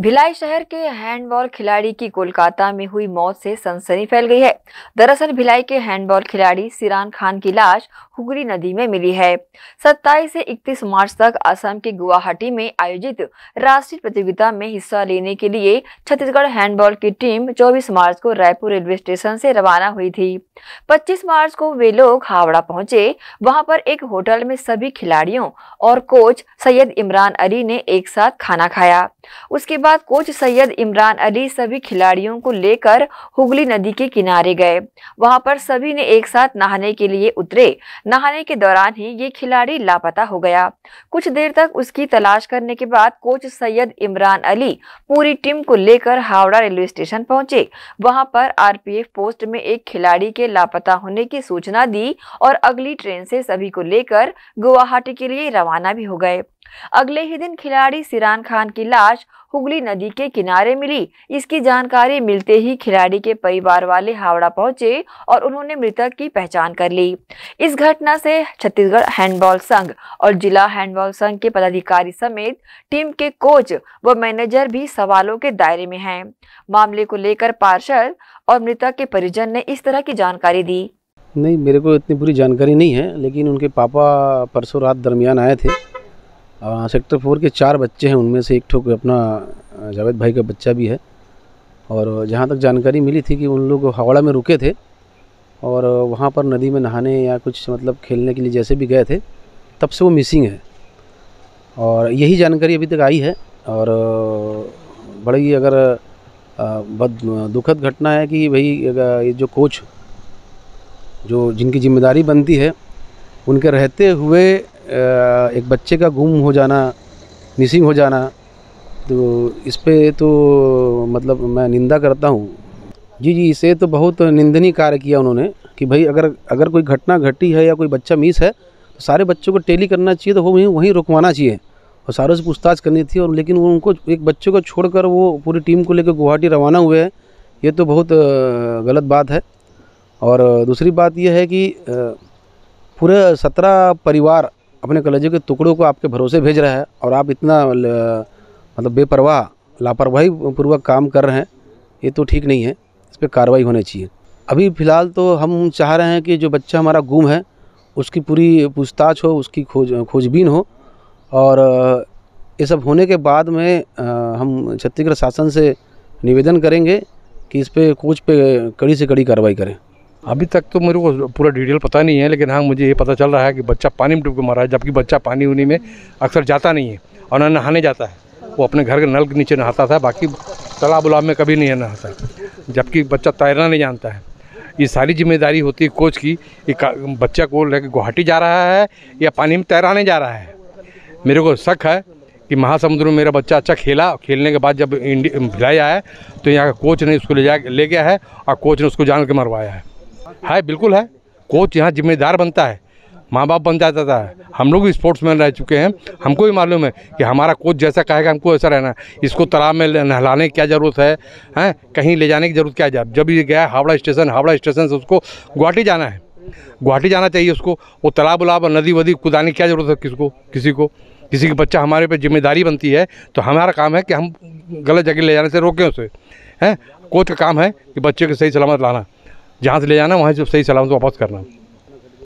भिलाई शहर के हैंडबॉल खिलाड़ी की कोलकाता में हुई मौत से सनसनी फैल गई है दरअसल भिलाई के हैंडबॉल खिलाड़ी सिरान खान की लाश हुगरी नदी में मिली है 27 से 31 मार्च तक असम के गुवाहाटी में आयोजित राष्ट्रीय प्रतियोगिता में हिस्सा लेने के लिए छत्तीसगढ़ हैंडबॉल की टीम 24 मार्च को रायपुर रेलवे स्टेशन से रवाना हुई थी 25 मार्च को वे लोग हावड़ा पहुंचे वहां पर एक होटल में सभी खिलाड़ियों और कोच सैयद इमरान अली ने एक साथ खाना खाया उसके बाद कोच सैयद इमरान अली सभी खिलाड़ियों को लेकर हुगली नदी के किनारे गए वहां पर सभी ने एक साथ नहाने के लिए उतरे नहाने के दौरान ही ये खिलाड़ी लापता हो गया कुछ देर तक उसकी तलाश करने के बाद कोच सैयद इमरान अली पूरी टीम को लेकर हावड़ा रेलवे स्टेशन पहुंचे वहां पर आरपीएफ पोस्ट में एक खिलाड़ी के लापता होने की सूचना दी और अगली ट्रेन से सभी को लेकर गुवाहाटी के लिए रवाना भी हो गए अगले ही दिन खिलाड़ी सिरान खान की लाश हुगली नदी के किनारे मिली इसकी जानकारी मिलते ही खिलाड़ी के परिवार वाले हावड़ा पहुंचे और उन्होंने मृतक की पहचान कर ली इस घटना से छत्तीसगढ़ हैंडबॉल संघ और जिला हैंडबॉल संघ के पदाधिकारी समेत टीम के कोच व मैनेजर भी सवालों के दायरे में हैं मामले को लेकर पार्षद और मृतक के परिजन ने इस तरह की जानकारी दी नहीं मेरे को इतनी पूरी जानकारी नहीं है लेकिन उनके पापा परसों रात दरमियान आए थे और हाँ, सेक्टर फोर के चार बच्चे हैं उनमें से एक ठोक अपना जावेद भाई का बच्चा भी है और जहाँ तक जानकारी मिली थी कि उन लोग हावड़ा में रुके थे और वहाँ पर नदी में नहाने या कुछ मतलब खेलने के लिए जैसे भी गए थे तब से वो मिसिंग है और यही जानकारी अभी तक आई है और बड़ी अगर बद दुखद घटना है कि भाई ये जो कोच जो जिनकी जिम्मेदारी बनती है उनके रहते हुए एक बच्चे का गुम हो जाना मिसिंग हो जाना तो इस पर तो मतलब मैं निंदा करता हूँ जी जी इसे तो बहुत निंदनीय कार्य किया उन्होंने कि भाई अगर अगर कोई घटना घटी है या कोई बच्चा मिस है तो सारे बच्चों को टेली करना चाहिए तो वो वहीं वहीं रुकवाना चाहिए और सारों से पूछताछ करनी थी और लेकिन वो उनको एक बच्चे को छोड़कर वो पूरी टीम को लेकर गुवाहाटी रवाना हुए हैं ये तो बहुत गलत बात है और दूसरी बात यह है कि पूरे सत्रह परिवार अपने कलेजे के टुकड़ों को आपके भरोसे भेज रहा है और आप इतना मतलब बेपरवाह लापरवाही पूर्वक काम कर रहे हैं ये तो ठीक नहीं है इस पर कार्रवाई होनी चाहिए अभी फ़िलहाल तो हम चाह रहे हैं कि जो बच्चा हमारा गुम है उसकी पूरी पूछताछ हो उसकी खोज खोजबीन हो और ये सब होने के बाद में हम छत्तीसगढ़ शासन से निवेदन करेंगे कि इस पर कोच पे कड़ी से कड़ी कार्रवाई करें अभी तक तो मेरे को पूरा डिटेल पता नहीं है लेकिन हाँ मुझे ये पता चल रहा है कि बच्चा पानी में डूब के मारा है जबकि बच्चा पानी उनी में अक्सर जाता नहीं है और ना नहाने जाता है वो अपने घर के नल के नीचे नहाता था बाकी तालाब उलाब में कभी नहीं नहाता जबकि बच्चा तैरना नहीं जानता है ये सारी जिम्मेदारी होती है कोच की कि बच्चा को लेकर गुवाहाटी जा रहा है या पानी में तैराने जा रहा है मेरे को शक है कि महासमुद्र में मेरा बच्चा अच्छा खेला खेलने के बाद जब इंडिया भिलाई आया तो यहाँ का कोच ने उसको ले जा ले गया है और कोच ने उसको जान के मरवाया है है बिल्कुल है कोच यहाँ जिम्मेदार बनता है माँ बाप बन जाता है हम लोग भी स्पोर्ट्स मैन रह चुके हैं हमको भी मालूम है कि हमारा कोच जैसा कहेगा हमको ऐसा रहना इसको तालाब में नहलाने की क्या ज़रूरत है हैं कहीं ले जाने की ज़रूरत क्या है जब ये गया हावड़ा स्टेशन हावड़ा स्टेशन से उसको गुवाहाटी जाना है गुवाहाटी जाना चाहिए उसको वो तालाब उलाब नदी वदी कुदाने की क्या ज़रूरत है किसको किसी को किसी की बच्चा हमारे पे जिम्मेदारी बनती है तो हमारा काम है कि हम गलत जगह ले जाने से रोकें उसे हैं कोच का काम है कि बच्चे को सही सलामत लाना जहाँ से ले जाना वहाँ से सही सलामत वापस करना